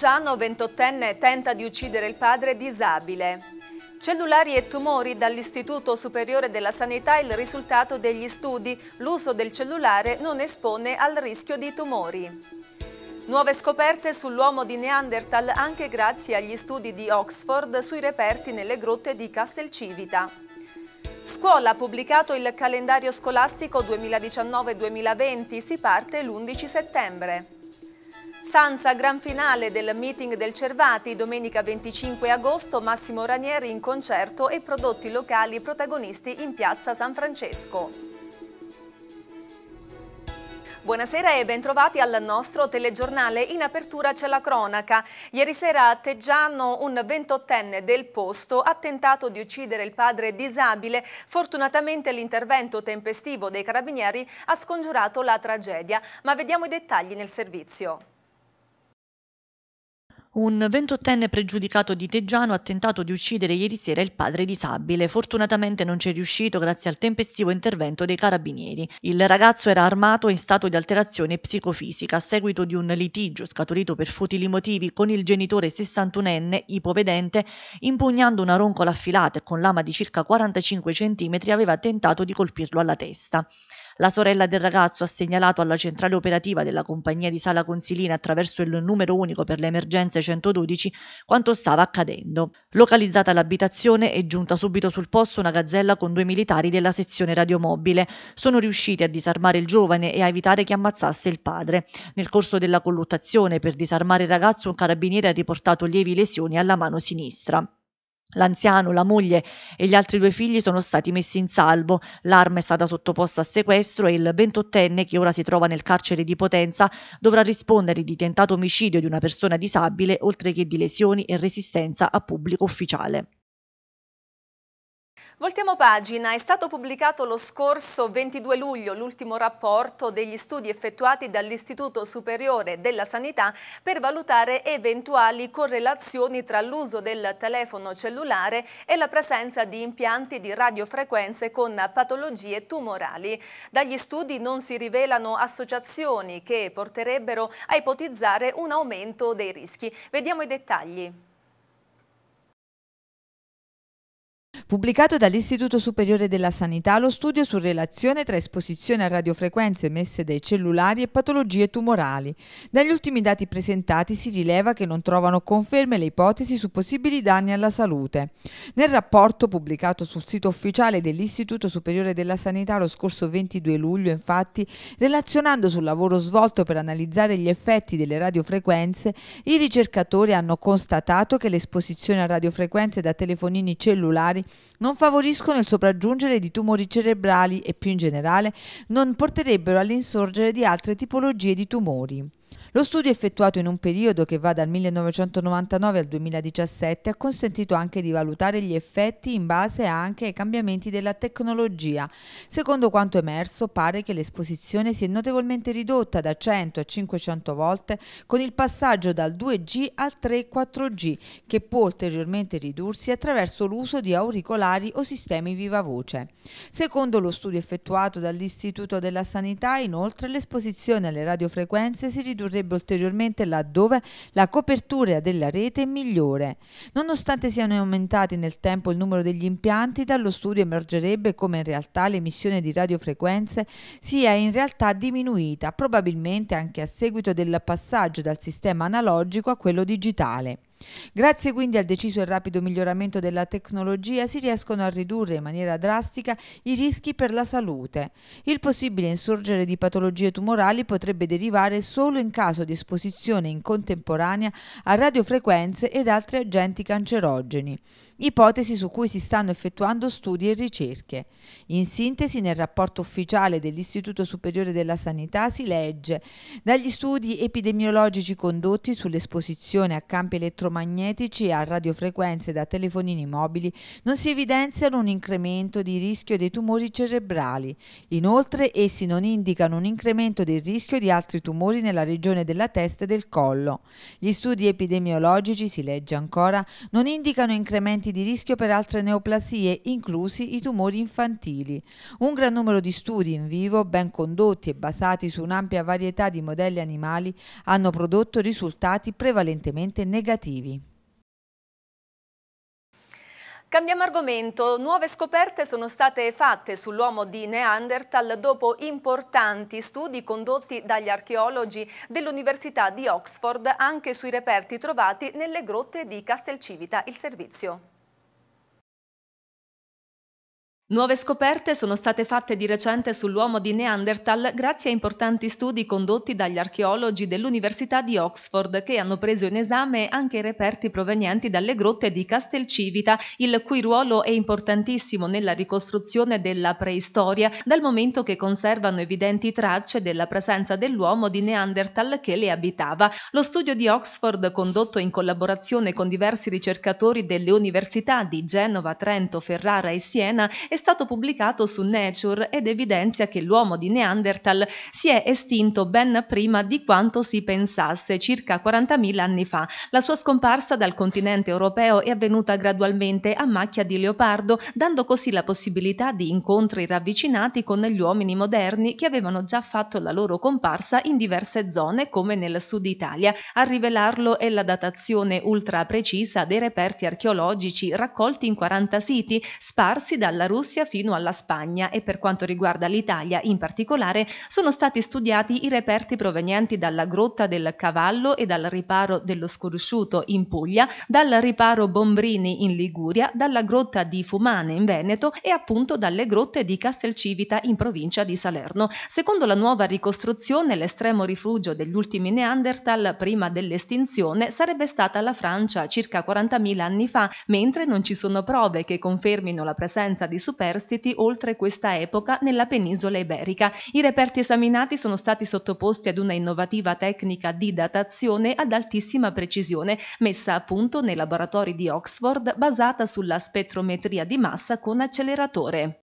Reggiano, 28enne, tenta di uccidere il padre disabile. Cellulari e tumori dall'Istituto Superiore della Sanità il risultato degli studi. L'uso del cellulare non espone al rischio di tumori. Nuove scoperte sull'uomo di Neanderthal anche grazie agli studi di Oxford sui reperti nelle grotte di Castelcivita. Scuola ha pubblicato il calendario scolastico 2019-2020, si parte l'11 settembre. Sansa, gran finale del meeting del Cervati, domenica 25 agosto, Massimo Ranieri in concerto e prodotti locali protagonisti in piazza San Francesco. Buonasera e bentrovati al nostro telegiornale. In apertura c'è la cronaca. Ieri sera a Teggiano un 28enne del posto ha tentato di uccidere il padre disabile. Fortunatamente l'intervento tempestivo dei carabinieri ha scongiurato la tragedia. Ma vediamo i dettagli nel servizio. Un 28enne pregiudicato di Teggiano ha tentato di uccidere ieri sera il padre disabile. Fortunatamente non ci è riuscito grazie al tempestivo intervento dei carabinieri. Il ragazzo era armato e in stato di alterazione psicofisica a seguito di un litigio scaturito per futili motivi con il genitore 61enne ipovedente, impugnando una roncola affilata e con lama di circa 45 cm aveva tentato di colpirlo alla testa. La sorella del ragazzo ha segnalato alla centrale operativa della compagnia di Sala Consilina attraverso il numero unico per le emergenze 112 quanto stava accadendo. Localizzata l'abitazione è giunta subito sul posto una gazzella con due militari della sezione radiomobile. Sono riusciti a disarmare il giovane e a evitare che ammazzasse il padre. Nel corso della colluttazione per disarmare il ragazzo un carabiniere ha riportato lievi lesioni alla mano sinistra. L'anziano, la moglie e gli altri due figli sono stati messi in salvo, l'arma è stata sottoposta a sequestro e il 28enne, che ora si trova nel carcere di Potenza, dovrà rispondere di tentato omicidio di una persona disabile, oltre che di lesioni e resistenza a pubblico ufficiale. Voltiamo pagina, è stato pubblicato lo scorso 22 luglio l'ultimo rapporto degli studi effettuati dall'Istituto Superiore della Sanità per valutare eventuali correlazioni tra l'uso del telefono cellulare e la presenza di impianti di radiofrequenze con patologie tumorali. Dagli studi non si rivelano associazioni che porterebbero a ipotizzare un aumento dei rischi. Vediamo i dettagli. Pubblicato dall'Istituto Superiore della Sanità lo studio su relazione tra esposizione a radiofrequenze emesse dai cellulari e patologie tumorali. Dagli ultimi dati presentati si rileva che non trovano conferme le ipotesi su possibili danni alla salute. Nel rapporto pubblicato sul sito ufficiale dell'Istituto Superiore della Sanità lo scorso 22 luglio, infatti, relazionando sul lavoro svolto per analizzare gli effetti delle radiofrequenze, i ricercatori hanno constatato che l'esposizione a radiofrequenze da telefonini cellulari non favoriscono il sopraggiungere di tumori cerebrali e più in generale non porterebbero all'insorgere di altre tipologie di tumori. Lo studio effettuato in un periodo che va dal 1999 al 2017 ha consentito anche di valutare gli effetti in base anche ai cambiamenti della tecnologia. Secondo quanto emerso, pare che l'esposizione si è notevolmente ridotta da 100 a 500 volte con il passaggio dal 2G al 3-4G, che può ulteriormente ridursi attraverso l'uso di auricolari o sistemi viva voce. Secondo lo studio effettuato dall'Istituto della Sanità, inoltre, l'esposizione alle radiofrequenze si ridurrebbe potrebbe ulteriormente laddove la copertura della rete è migliore. Nonostante siano aumentati nel tempo il numero degli impianti, dallo studio emergerebbe come in realtà l'emissione di radiofrequenze sia in realtà diminuita, probabilmente anche a seguito del passaggio dal sistema analogico a quello digitale. Grazie quindi al deciso e rapido miglioramento della tecnologia si riescono a ridurre in maniera drastica i rischi per la salute. Il possibile insorgere di patologie tumorali potrebbe derivare solo in caso di esposizione in contemporanea a radiofrequenze ed altri agenti cancerogeni, ipotesi su cui si stanno effettuando studi e ricerche. In sintesi, nel rapporto ufficiale dell'Istituto Superiore della Sanità si legge dagli studi epidemiologici condotti sull'esposizione a campi elettronici elettromagnetici a radiofrequenze da telefonini mobili non si evidenziano un incremento di rischio dei tumori cerebrali. Inoltre essi non indicano un incremento del rischio di altri tumori nella regione della testa e del collo. Gli studi epidemiologici, si legge ancora, non indicano incrementi di rischio per altre neoplasie, inclusi i tumori infantili. Un gran numero di studi in vivo, ben condotti e basati su un'ampia varietà di modelli animali, hanno prodotto risultati prevalentemente negativi obiettivi. Cambiamo argomento. Nuove scoperte sono state fatte sull'uomo di Neanderthal dopo importanti studi condotti dagli archeologi dell'Università di Oxford anche sui reperti trovati nelle grotte di Castelcivita. Il servizio. Nuove scoperte sono state fatte di recente sull'uomo di Neanderthal grazie a importanti studi condotti dagli archeologi dell'Università di Oxford che hanno preso in esame anche i reperti provenienti dalle grotte di Castelcivita, il cui ruolo è importantissimo nella ricostruzione della preistoria, dal momento che conservano evidenti tracce della presenza dell'uomo di Neanderthal che le abitava. Lo studio di Oxford, condotto in collaborazione con diversi ricercatori delle università di Genova, Trento, Ferrara e Siena, è stato pubblicato su Nature ed evidenzia che l'uomo di Neanderthal si è estinto ben prima di quanto si pensasse, circa 40.000 anni fa. La sua scomparsa dal continente europeo è avvenuta gradualmente a macchia di leopardo, dando così la possibilità di incontri ravvicinati con gli uomini moderni che avevano già fatto la loro comparsa in diverse zone come nel sud Italia. A rivelarlo è la datazione ultra precisa dei reperti archeologici raccolti in 40 siti sparsi dalla Russia Russia fino alla Spagna e per quanto riguarda l'Italia in particolare sono stati studiati i reperti provenienti dalla grotta del Cavallo e dal riparo dello Sconosciuto in Puglia, dal riparo Bombrini in Liguria, dalla grotta di Fumane in Veneto e appunto dalle grotte di Castelcivita in provincia di Salerno. Secondo la nuova ricostruzione l'estremo rifugio degli ultimi Neanderthal prima dell'estinzione sarebbe stata la Francia circa 40.000 anni fa, mentre non ci sono prove che confermino la presenza di supporti superstiti oltre questa epoca nella penisola iberica. I reperti esaminati sono stati sottoposti ad una innovativa tecnica di datazione ad altissima precisione, messa a punto nei laboratori di Oxford basata sulla spettrometria di massa con acceleratore.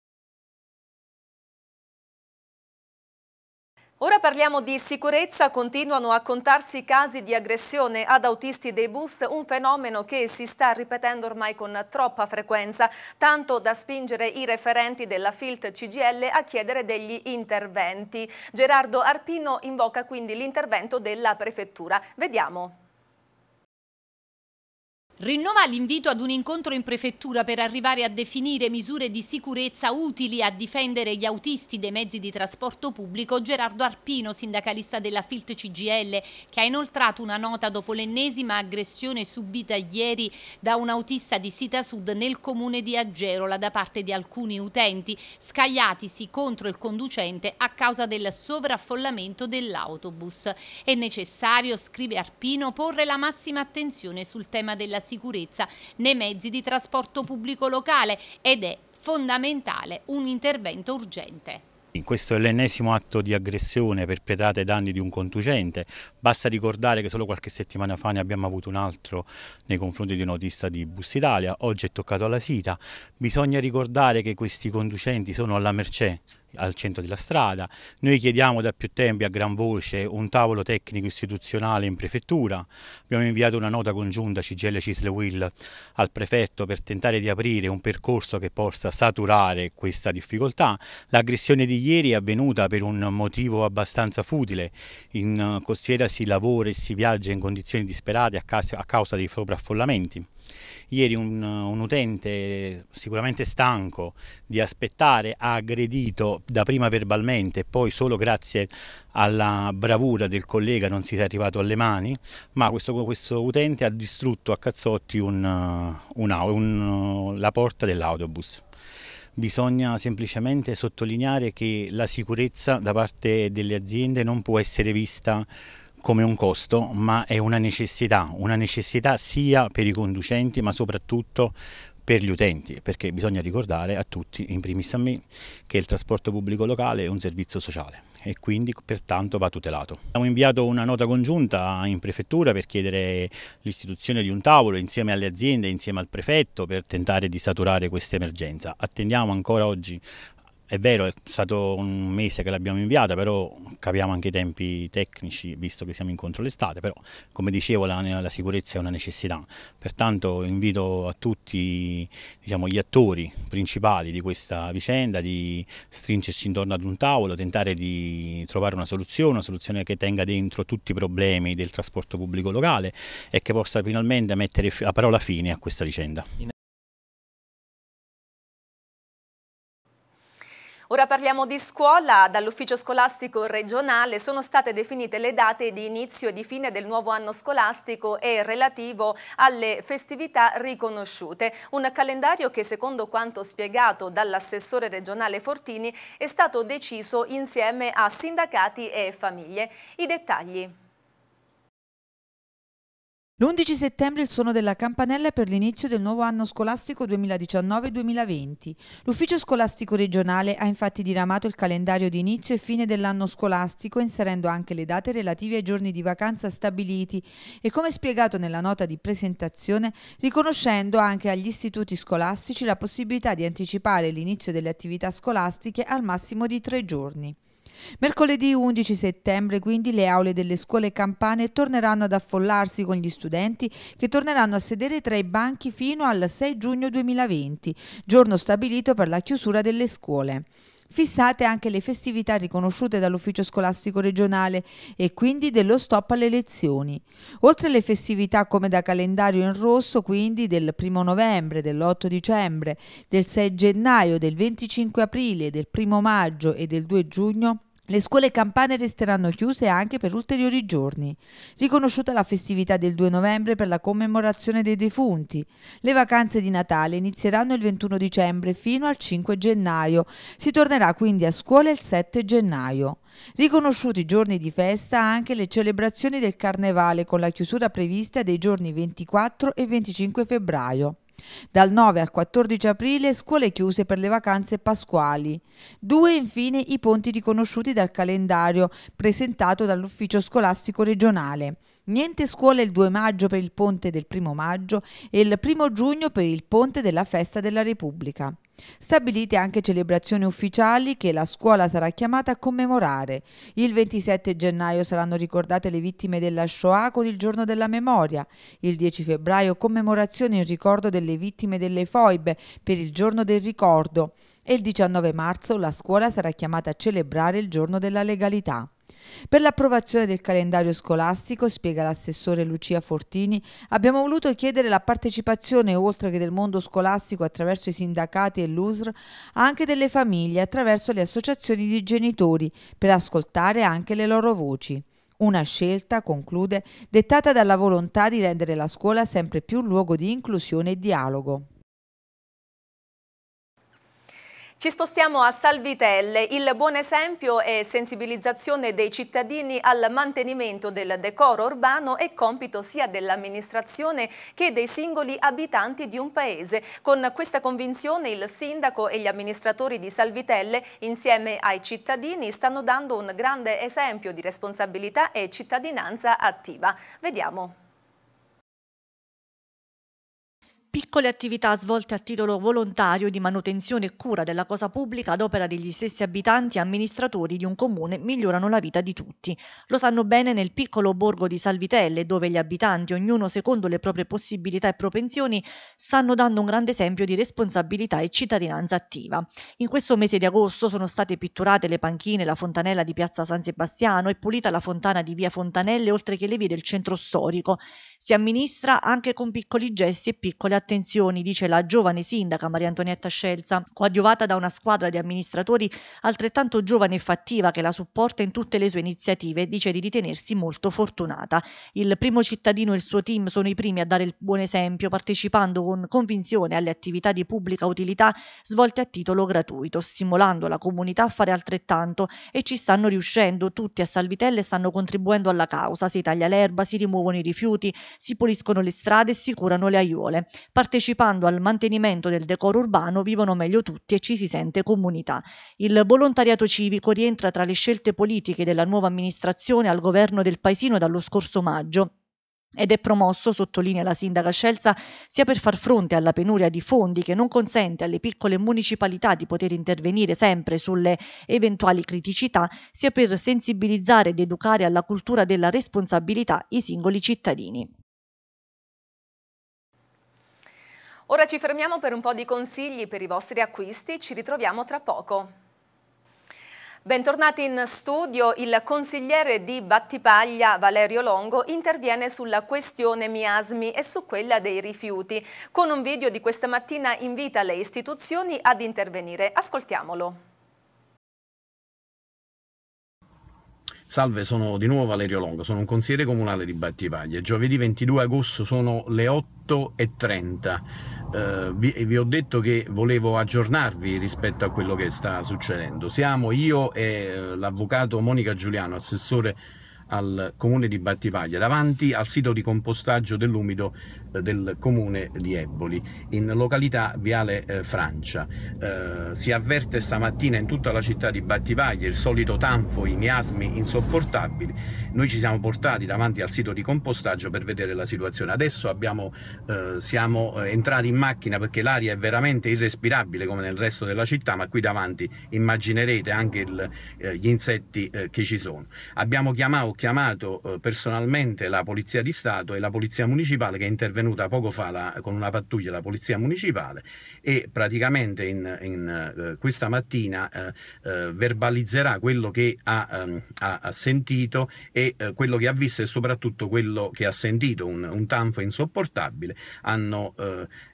Ora parliamo di sicurezza, continuano a contarsi casi di aggressione ad autisti dei bus, un fenomeno che si sta ripetendo ormai con troppa frequenza, tanto da spingere i referenti della FILT CGL a chiedere degli interventi. Gerardo Arpino invoca quindi l'intervento della prefettura. Vediamo. Rinnova l'invito ad un incontro in prefettura per arrivare a definire misure di sicurezza utili a difendere gli autisti dei mezzi di trasporto pubblico Gerardo Arpino, sindacalista della FILT CGL, che ha inoltrato una nota dopo l'ennesima aggressione subita ieri da un autista di Sita Sud nel comune di Agerola da parte di alcuni utenti, scagliatisi contro il conducente a causa del sovraffollamento dell'autobus. È necessario, scrive Arpino, porre la massima attenzione sul tema della sicurezza sicurezza nei mezzi di trasporto pubblico locale ed è fondamentale un intervento urgente. In questo è l'ennesimo atto di aggressione perpetrata ai danni di un conducente. Basta ricordare che solo qualche settimana fa ne abbiamo avuto un altro nei confronti di un autista di Bus Italia. Oggi è toccato alla Sita. Bisogna ricordare che questi conducenti sono alla Mercè al centro della strada. Noi chiediamo da più tempo a gran voce un tavolo tecnico istituzionale in prefettura. Abbiamo inviato una nota congiunta CGL Cisle Will al prefetto per tentare di aprire un percorso che possa saturare questa difficoltà. L'aggressione di ieri è avvenuta per un motivo abbastanza futile. In eh, costiera si lavora e si viaggia in condizioni disperate a causa dei sovraffollamenti. Ieri un, un utente sicuramente stanco di aspettare ha aggredito dapprima verbalmente e poi solo grazie alla bravura del collega non si è arrivato alle mani, ma questo, questo utente ha distrutto a cazzotti un, un, la porta dell'autobus bisogna semplicemente sottolineare che la sicurezza da parte delle aziende non può essere vista come un costo, ma è una necessità, una necessità sia per i conducenti, ma soprattutto per gli utenti, perché bisogna ricordare a tutti, in primis a me, che il trasporto pubblico locale è un servizio sociale e quindi pertanto va tutelato. Abbiamo inviato una nota congiunta in prefettura per chiedere l'istituzione di un tavolo insieme alle aziende, insieme al prefetto per tentare di saturare questa emergenza. Attendiamo ancora oggi è vero, è stato un mese che l'abbiamo inviata, però capiamo anche i tempi tecnici, visto che siamo incontro l'estate, però come dicevo la, la, sicurezza è una necessità. Pertanto invito a tutti diciamo, gli attori principali di questa vicenda di stringerci intorno ad un tavolo, tentare di trovare una soluzione, una soluzione che tenga dentro tutti i problemi del trasporto pubblico locale e che possa finalmente mettere la parola fine a questa vicenda. Ora parliamo di scuola. Dall'ufficio scolastico regionale sono state definite le date di inizio e di fine del nuovo anno scolastico e relativo alle festività riconosciute. Un calendario che secondo quanto spiegato dall'assessore regionale Fortini è stato deciso insieme a sindacati e famiglie. I dettagli. L'11 settembre il suono della campanella per l'inizio del nuovo anno scolastico 2019-2020. L'ufficio scolastico regionale ha infatti diramato il calendario di inizio e fine dell'anno scolastico, inserendo anche le date relative ai giorni di vacanza stabiliti e, come spiegato nella nota di presentazione, riconoscendo anche agli istituti scolastici la possibilità di anticipare l'inizio delle attività scolastiche al massimo di tre giorni. Mercoledì 11 settembre quindi le aule delle scuole campane torneranno ad affollarsi con gli studenti che torneranno a sedere tra i banchi fino al 6 giugno 2020, giorno stabilito per la chiusura delle scuole fissate anche le festività riconosciute dall'ufficio scolastico regionale e quindi dello stop alle lezioni. Oltre alle festività come da calendario in rosso, quindi del 1 novembre, dell'8 dicembre, del 6 gennaio, del 25 aprile, del 1 maggio e del 2 giugno, le scuole campane resteranno chiuse anche per ulteriori giorni. Riconosciuta la festività del 2 novembre per la commemorazione dei defunti. Le vacanze di Natale inizieranno il 21 dicembre fino al 5 gennaio. Si tornerà quindi a scuola il 7 gennaio. Riconosciuti i giorni di festa anche le celebrazioni del Carnevale con la chiusura prevista dei giorni 24 e 25 febbraio. Dal 9 al 14 aprile scuole chiuse per le vacanze pasquali. Due infine i ponti riconosciuti dal calendario presentato dall'ufficio scolastico regionale. Niente scuole il 2 maggio per il ponte del 1 maggio e il 1 giugno per il ponte della festa della Repubblica. Stabilite anche celebrazioni ufficiali che la scuola sarà chiamata a commemorare. Il 27 gennaio saranno ricordate le vittime della Shoah con il giorno della memoria. Il 10 febbraio commemorazione in ricordo delle vittime delle foibe per il giorno del ricordo. E il 19 marzo la scuola sarà chiamata a celebrare il giorno della legalità. Per l'approvazione del calendario scolastico, spiega l'assessore Lucia Fortini, abbiamo voluto chiedere la partecipazione, oltre che del mondo scolastico attraverso i sindacati e l'USR, anche delle famiglie attraverso le associazioni di genitori, per ascoltare anche le loro voci. Una scelta, conclude, dettata dalla volontà di rendere la scuola sempre più luogo di inclusione e dialogo. Ci spostiamo a Salvitelle, il buon esempio è sensibilizzazione dei cittadini al mantenimento del decoro urbano è compito sia dell'amministrazione che dei singoli abitanti di un paese. Con questa convinzione il sindaco e gli amministratori di Salvitelle insieme ai cittadini stanno dando un grande esempio di responsabilità e cittadinanza attiva. Vediamo piccole attività svolte a titolo volontario di manutenzione e cura della cosa pubblica ad opera degli stessi abitanti e amministratori di un comune migliorano la vita di tutti. Lo sanno bene nel piccolo borgo di Salvitelle, dove gli abitanti, ognuno secondo le proprie possibilità e propensioni, stanno dando un grande esempio di responsabilità e cittadinanza attiva. In questo mese di agosto sono state pitturate le panchine, la fontanella di Piazza San Sebastiano e pulita la fontana di Via Fontanelle, oltre che le vie del centro storico. Si amministra anche con piccoli gesti e piccole attenzioni, dice la giovane sindaca Maria Antonietta Scelza, coadiuvata da una squadra di amministratori altrettanto giovane e fattiva che la supporta in tutte le sue iniziative dice di ritenersi molto fortunata. Il primo cittadino e il suo team sono i primi a dare il buon esempio, partecipando con convinzione alle attività di pubblica utilità svolte a titolo gratuito, stimolando la comunità a fare altrettanto e ci stanno riuscendo. Tutti a Salvitelle stanno contribuendo alla causa, si taglia l'erba, si rimuovono i rifiuti, si puliscono le strade e si curano le aiuole. Partecipando al mantenimento del decoro urbano vivono meglio tutti e ci si sente comunità. Il volontariato civico rientra tra le scelte politiche della nuova amministrazione al governo del paesino dallo scorso maggio ed è promosso, sottolinea la sindaca Scelza, sia per far fronte alla penuria di fondi che non consente alle piccole municipalità di poter intervenire sempre sulle eventuali criticità, sia per sensibilizzare ed educare alla cultura della responsabilità i singoli cittadini. Ora ci fermiamo per un po' di consigli per i vostri acquisti, ci ritroviamo tra poco. Bentornati in studio, il consigliere di Battipaglia Valerio Longo interviene sulla questione miasmi e su quella dei rifiuti. Con un video di questa mattina invita le istituzioni ad intervenire. Ascoltiamolo. Salve, sono di nuovo Valerio Longo, sono un consigliere comunale di Battipaglia. Giovedì 22 agosto sono le 8.30 eh, vi, vi, ho detto che volevo aggiornarvi rispetto a quello che sta succedendo. Siamo io e eh, l'avvocato Monica Giuliano, assessore al comune di Battivaglia, davanti al sito di compostaggio dell'umido del comune di Eboli, in località Viale eh, Francia. Eh, si avverte stamattina in tutta la città di Battivaglia il solito tanfo, i miasmi insopportabili. Noi ci siamo portati davanti al sito di compostaggio per vedere la situazione. Adesso abbiamo, eh, siamo entrati in macchina perché l'aria è veramente irrespirabile come nel resto della città, ma qui davanti immaginerete anche il, gli insetti che ci sono. Abbiamo chiamato, chiamato personalmente la Polizia di Stato e la Polizia Municipale che è intervenuta intervenuta poco fa la, con una pattuglia la Polizia Municipale e praticamente in, in, eh, questa mattina eh, eh, verbalizzerà quello che ha, um, ha, sentito e quello che ha visto e soprattutto quello che ha sentito, un, un tanfo insopportabile. Hanno,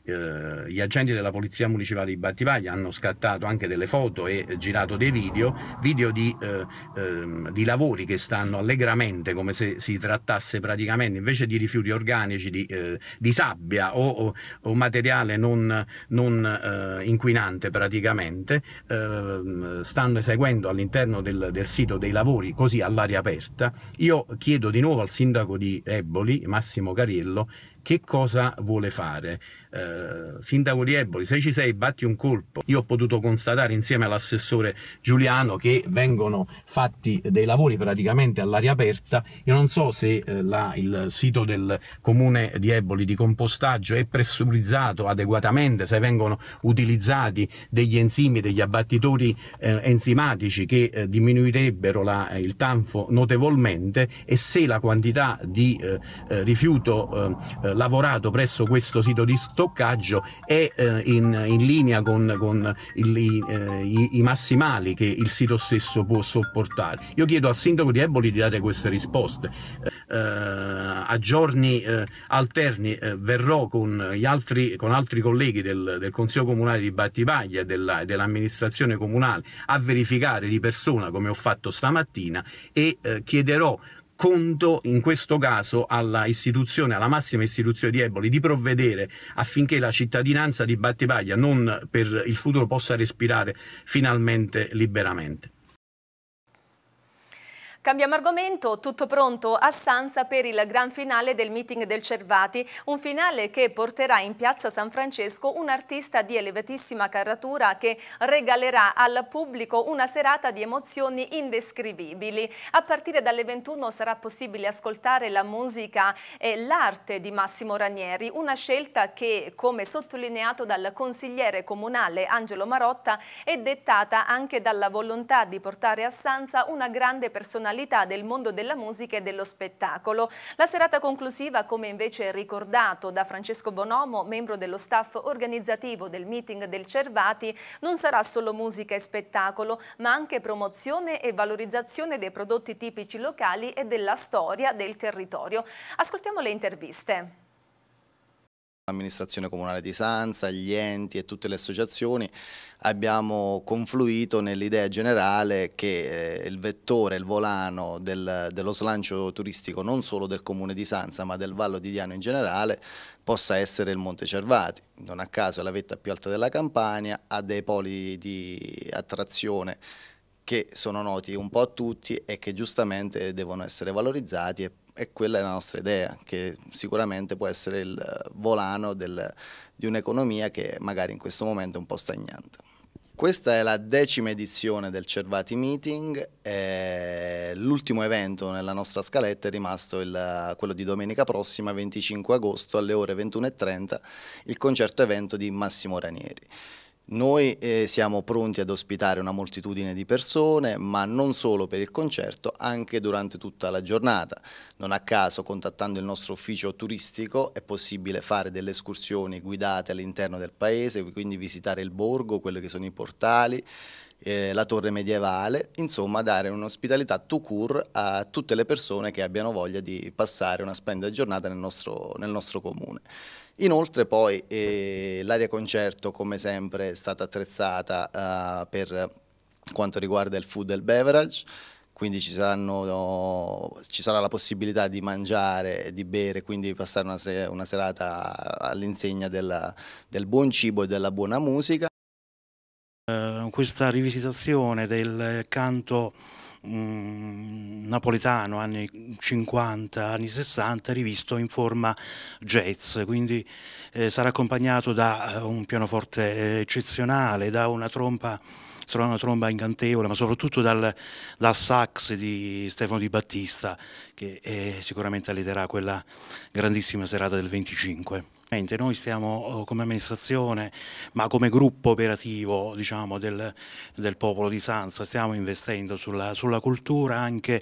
eh, gli agenti della Polizia Municipale di Battivaglia hanno scattato anche delle foto e girato dei video, video di, eh, eh, di lavori che stanno allegramente come se si trattasse praticamente invece di rifiuti organici, di, eh, di sabbia o, o, o, materiale non, non eh, inquinante praticamente, ehm, stanno eseguendo all'interno del, del sito dei lavori così all'aria aperta. Io chiedo di nuovo al sindaco di Eboli, Massimo Cariello, che cosa vuole fare. Eh, Sindaco di Eboli, se ci sei batti un colpo. Io ho potuto constatare insieme all'assessore Giuliano che vengono fatti dei lavori praticamente all'aria aperta. Io non so se eh, la, il sito del comune di Eboli di compostaggio è pressurizzato adeguatamente, se vengono utilizzati degli enzimi, degli abbattitori eh, enzimatici che eh, diminuirebbero la, eh, il tanfo notevolmente e se la quantità di eh, eh, rifiuto lavorato presso questo sito di stoccaggio è eh, in, in, linea con, con il, eh, i, i, massimali che il sito stesso può sopportare. Io chiedo al sindaco di Eboli di dare queste risposte. Eh, a giorni alterni verrò con altri, con, altri, colleghi del, del Consiglio Comunale di Battipaglia e della, dell'amministrazione comunale a verificare di persona come ho fatto stamattina e chiederò conto in questo caso alla istituzione, alla massima istituzione di Eboli, di provvedere affinché la cittadinanza di Battipaglia non per il futuro possa respirare finalmente liberamente. Cambiamo argomento, tutto pronto a Sansa per il gran finale del meeting del Cervati, un finale che porterà in piazza San Francesco un artista di elevatissima caratura che regalerà al pubblico una serata di emozioni indescrivibili. A partire dalle 21 sarà possibile ascoltare la musica e l'arte di Massimo Ranieri, una scelta che, come sottolineato dal consigliere comunale Angelo Marotta, è dettata anche dalla volontà di portare a Sansa una grande personalità professionalità del mondo della musica e dello spettacolo. La serata conclusiva, come invece ricordato da Francesco Bonomo, membro dello staff organizzativo del meeting del Cervati, non sarà solo musica e spettacolo, ma anche promozione e valorizzazione dei prodotti tipici locali e della storia del territorio. Ascoltiamo le interviste. L'amministrazione comunale di Sanza, gli enti e tutte le associazioni abbiamo confluito nell'idea generale che eh, il vettore, il volano del, dello slancio turistico non solo del comune di Sanza ma del Vallo di Diano in generale possa essere il Monte Cervati. Non a caso è la vetta più alta della Campania, ha dei poli di attrazione che sono noti un po' a tutti e che giustamente devono essere valorizzati e quella è la nostra idea, che sicuramente può essere il eh, volano del, di un'economia che magari in questo momento è un po' stagnante. Questa è la decima edizione del Cervati Meeting, l'ultimo evento nella nostra scaletta è rimasto il, eh, quello di domenica prossima, 25 agosto alle ore 21.30, il concerto evento di Massimo Ranieri. Noi eh, siamo pronti ad ospitare una moltitudine di persone, ma non solo per il concerto, anche durante tutta la giornata. Non a caso, contattando il nostro ufficio turistico, è possibile fare delle escursioni guidate all'interno del paese, quindi visitare il borgo, quelli che sono i portali, eh, la torre medievale, insomma dare un'ospitalità to cure a tutte le persone che abbiano voglia di passare una splendida giornata nel nostro, nel nostro comune. Inoltre poi eh, l'area concerto come sempre è stata attrezzata eh, per quanto riguarda il food e il beverage, quindi ci, saranno, ci, sarà la possibilità di mangiare e di bere, quindi passare una, se una serata all'insegna del, del buon cibo e della buona musica. Uh, questa rivisitazione del canto Mm, napoletano anni 50, anni 60, rivisto in forma jazz, quindi eh, sarà accompagnato da eh, un pianoforte eh, eccezionale, da una trompa una tromba incantevole, ma soprattutto dal, dal, sax di Stefano Di Battista, che eh, sicuramente alliterà quella grandissima serata del 25. Esattamente, noi stiamo eh, come amministrazione, ma come gruppo operativo diciamo, del, del, popolo di Sanza, stiamo investendo sulla, sulla cultura, anche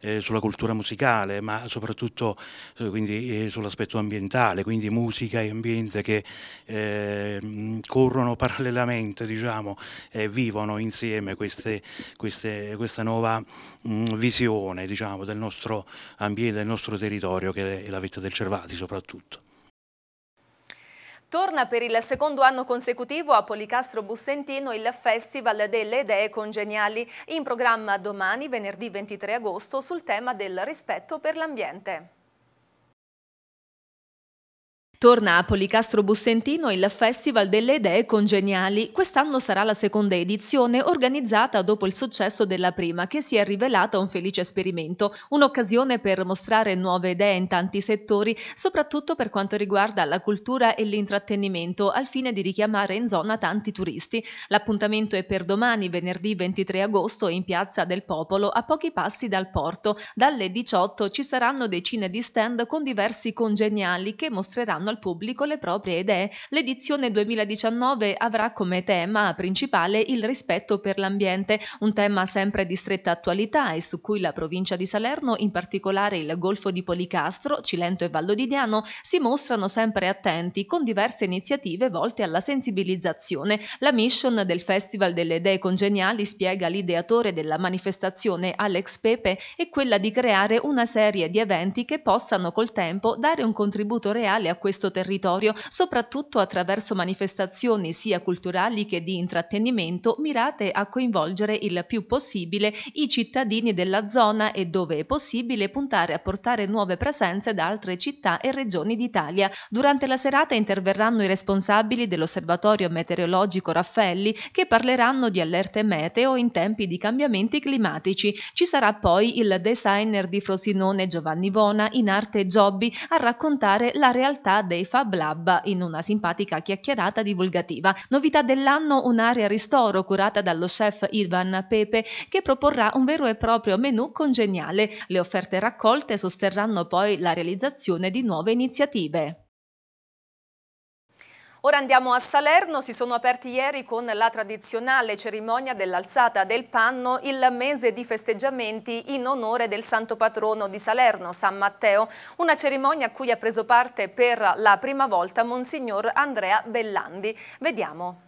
eh, sulla cultura musicale, ma soprattutto eh, eh, sull'aspetto ambientale, quindi musica e ambiente che eh, corrono parallelamente diciamo, e vivono insieme queste, queste, questa nuova mh, mm, visione diciamo, del nostro ambiente, del nostro territorio che è la vetta del Cervati soprattutto. Torna per il secondo anno consecutivo a Policastro Bussentino il Festival delle Idee Congeniali, in programma domani, venerdì 23 agosto, sul tema del rispetto per l'ambiente. Torna a Policastro Bussentino il Festival delle Idee Congeniali. Quest'anno sarà la seconda edizione organizzata dopo il successo della prima che si è rivelata un felice esperimento, un'occasione per mostrare nuove idee in tanti settori, soprattutto per quanto riguarda la cultura e l'intrattenimento, al fine di richiamare in zona tanti turisti. L'appuntamento è per domani, venerdì 23 agosto, in Piazza del Popolo, a pochi passi dal porto. Dalle 18 ci saranno decine di stand con diversi congeniali che mostreranno al pubblico le proprie idee. L'edizione 2019 avrà come tema principale il rispetto per l'ambiente, un tema sempre di stretta attualità e su cui la provincia di Salerno, in particolare il Golfo di Policastro, Cilento e Vallo di Diano, si mostrano sempre attenti con diverse iniziative volte alla sensibilizzazione. La mission del Festival delle Idee Congeniali spiega l'ideatore della manifestazione Alex Pepe è quella di creare una serie di eventi che possano col tempo dare un contributo reale a questo questo territorio, soprattutto attraverso manifestazioni sia culturali che di intrattenimento mirate a coinvolgere il più possibile i cittadini della zona e dove è possibile puntare a portare nuove presenze da altre città e regioni d'Italia. Durante la serata interverranno i responsabili dell'osservatorio meteorologico Raffaelli che parleranno di allerte meteo in tempi di cambiamenti climatici. Ci sarà poi il designer di Frosinone Giovanni Vona in arte Giobbi a raccontare la realtà dei Fab Lab in una simpatica chiacchierata divulgativa. Novità dell'anno un'area ristoro curata dallo chef Ivan Pepe che proporrà un vero e proprio menù congeniale. Le offerte raccolte sosterranno poi la realizzazione di nuove iniziative. Ora andiamo a Salerno, si sono aperti ieri con la tradizionale cerimonia dell'alzata del panno il mese di festeggiamenti in onore del santo patrono di Salerno, San Matteo, una cerimonia a cui ha preso parte per la prima volta Monsignor Andrea Bellandi. Vediamo.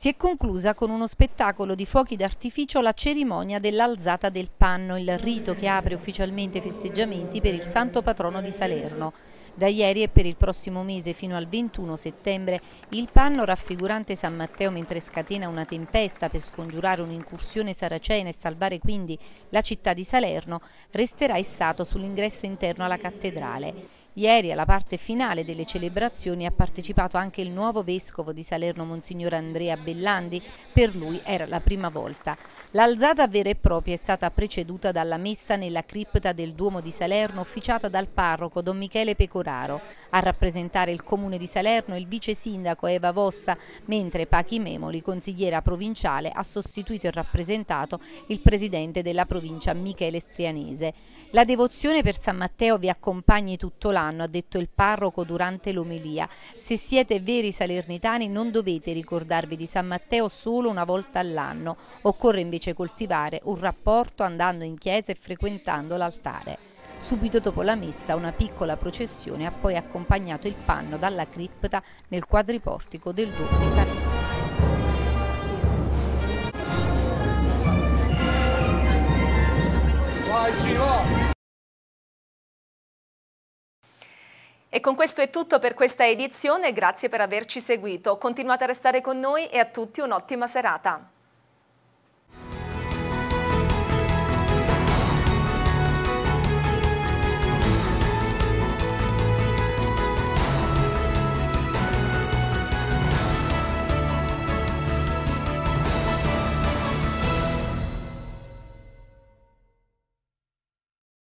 Si è conclusa con uno spettacolo di fuochi d'artificio la cerimonia dell'alzata del panno, il rito che apre ufficialmente i festeggiamenti per il santo patrono di Salerno. Da ieri e per il prossimo mese fino al 21 settembre il panno raffigurante San Matteo mentre scatena una tempesta per scongiurare un'incursione saracena e salvare quindi la città di Salerno resterà issato sull'ingresso interno alla cattedrale. Ieri alla parte finale delle celebrazioni ha partecipato anche il nuovo vescovo di Salerno Monsignor Andrea Bellandi, per lui era la prima volta. L'alzata vera e propria è stata preceduta dalla messa nella cripta del Duomo di Salerno officiata dal parroco Don Michele Pecoraro. A rappresentare il comune di Salerno il vice sindaco Eva Vossa, mentre Pachi Memoli, consigliera provinciale, ha sostituito e rappresentato il presidente della provincia Michele Strianese. La devozione per San Matteo vi accompagni tutto l'anno danno, ha detto il parroco durante l'omelia. Se siete veri salernitani non dovete ricordarvi di San Matteo solo una volta all'anno, occorre invece coltivare un rapporto andando in chiesa e frequentando l'altare. Subito dopo la messa una piccola processione ha poi accompagnato il panno dalla cripta nel quadriportico del Duomo di San Matteo. Vai, Simone! E con questo è tutto per questa edizione, grazie per averci seguito. Continuate a restare con noi e a tutti un'ottima serata.